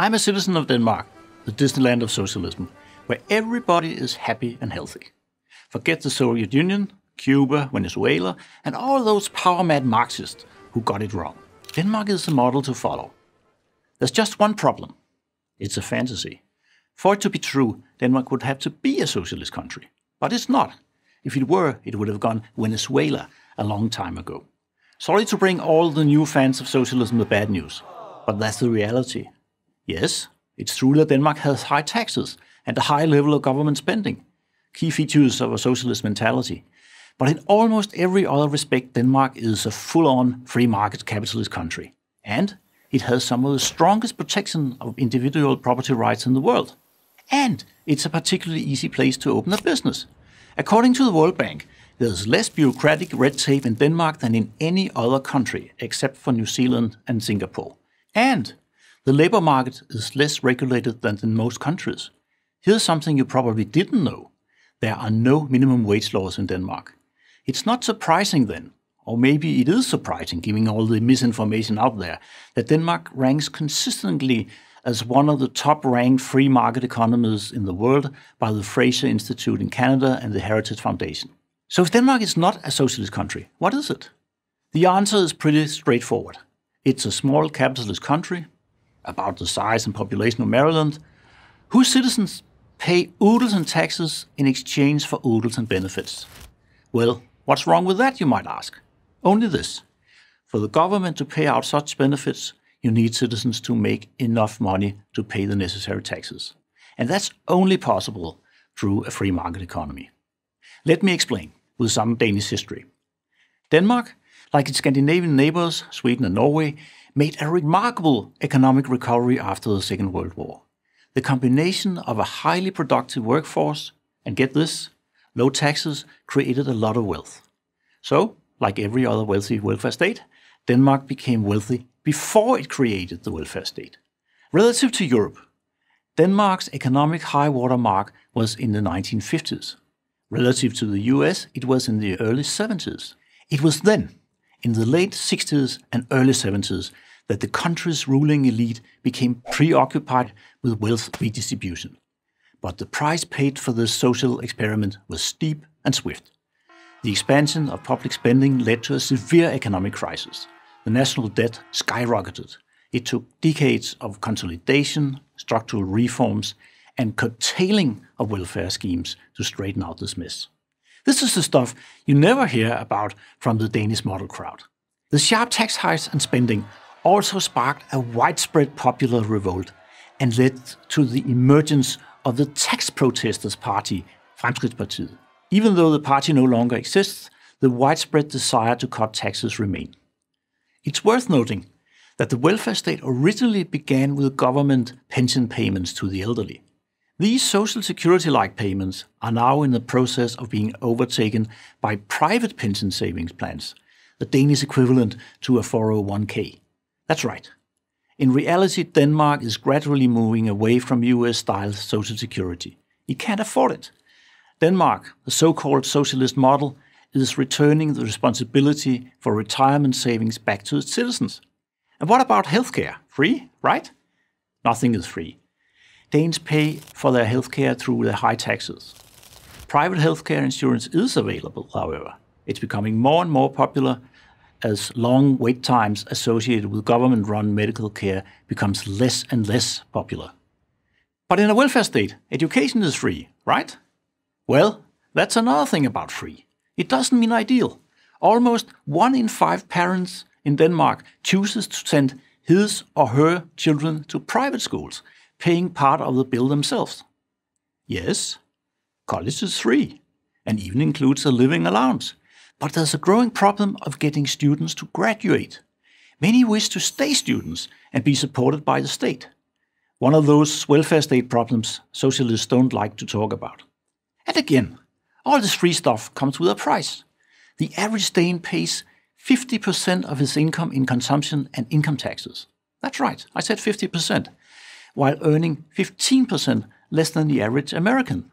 I'm a citizen of Denmark, the Disneyland of socialism, where everybody is happy and healthy. Forget the Soviet Union, Cuba, Venezuela, and all those power mad Marxists who got it wrong. Denmark is the model to follow. There's just one problem it's a fantasy. For it to be true, Denmark would have to be a socialist country. But it's not. If it were, it would have gone Venezuela a long time ago. Sorry to bring all the new fans of socialism the bad news, but that's the reality. Yes, it's true that Denmark has high taxes and a high level of government spending, key features of a socialist mentality. But in almost every other respect, Denmark is a full on free market capitalist country. And it has some of the strongest protection of individual property rights in the world. And it's a particularly easy place to open a business. According to the World Bank, there's less bureaucratic red tape in Denmark than in any other country, except for New Zealand and Singapore. And the labor market is less regulated than in most countries. Here's something you probably didn't know. There are no minimum wage laws in Denmark. It's not surprising then, or maybe it is surprising given all the misinformation out there, that Denmark ranks consistently as one of the top ranked free market economies in the world by the Fraser Institute in Canada and the Heritage Foundation. So, if Denmark is not a socialist country, what is it? The answer is pretty straightforward. It's a small capitalist country about the size and population of Maryland, whose citizens pay oodles in taxes in exchange for oodles and benefits. Well, what's wrong with that, you might ask? Only this. For the government to pay out such benefits, you need citizens to make enough money to pay the necessary taxes. And that's only possible through a free market economy. Let me explain with some Danish history. Denmark, like its Scandinavian neighbors, Sweden and Norway, made a remarkable economic recovery after the Second World War. The combination of a highly productive workforce and get this, low taxes created a lot of wealth. So, like every other wealthy welfare state, Denmark became wealthy before it created the welfare state. Relative to Europe, Denmark's economic high water mark was in the 1950s. Relative to the US, it was in the early 70s. It was then, in the late 60s and early 70s, that the country's ruling elite became preoccupied with wealth redistribution. But the price paid for this social experiment was steep and swift. The expansion of public spending led to a severe economic crisis. The national debt skyrocketed. It took decades of consolidation, structural reforms, and curtailing of welfare schemes to straighten out this mess. This is the stuff you never hear about from the Danish model crowd. The sharp tax hikes and spending also sparked a widespread popular revolt and led to the emergence of the tax protesters party, Fremskrittspartiet. Even though the party no longer exists, the widespread desire to cut taxes remain. It's worth noting that the welfare state originally began with government pension payments to the elderly. These social security like payments are now in the process of being overtaken by private pension savings plans, the Danish equivalent to a 401k. That's right. In reality, Denmark is gradually moving away from US style social security. It can't afford it. Denmark, the so called socialist model, is returning the responsibility for retirement savings back to its citizens. And what about healthcare? Free, right? Nothing is free. Danes pay for their healthcare through their high taxes. Private healthcare insurance is available, however. It's becoming more and more popular, as long wait times associated with government-run medical care becomes less and less popular. But in a welfare state, education is free, right? Well, that's another thing about free. It doesn't mean ideal. Almost one in five parents in Denmark chooses to send his or her children to private schools, paying part of the bill themselves. Yes, college is free and even includes a living allowance, but there's a growing problem of getting students to graduate. Many wish to stay students and be supported by the state. One of those welfare state problems socialists don't like to talk about. And again, all this free stuff comes with a price. The average Dane pays 50% of his income in consumption and income taxes. That's right, I said 50%, while earning 15% less than the average American.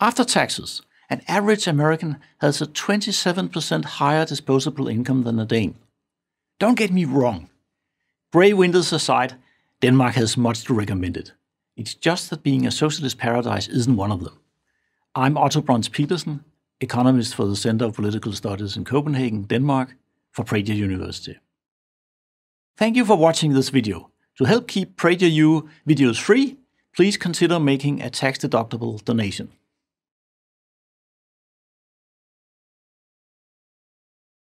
After taxes, an average American has a 27% higher disposable income than a Dane. Don't get me wrong. Grey windows aside, Denmark has much to recommend it. It's just that being a socialist paradise isn't one of them. I'm Otto Brons Petersen, economist for the Center of Political Studies in Copenhagen, Denmark, for Prager University. Thank you for watching this video. To help keep PragerU videos free, please consider making a tax-deductible donation.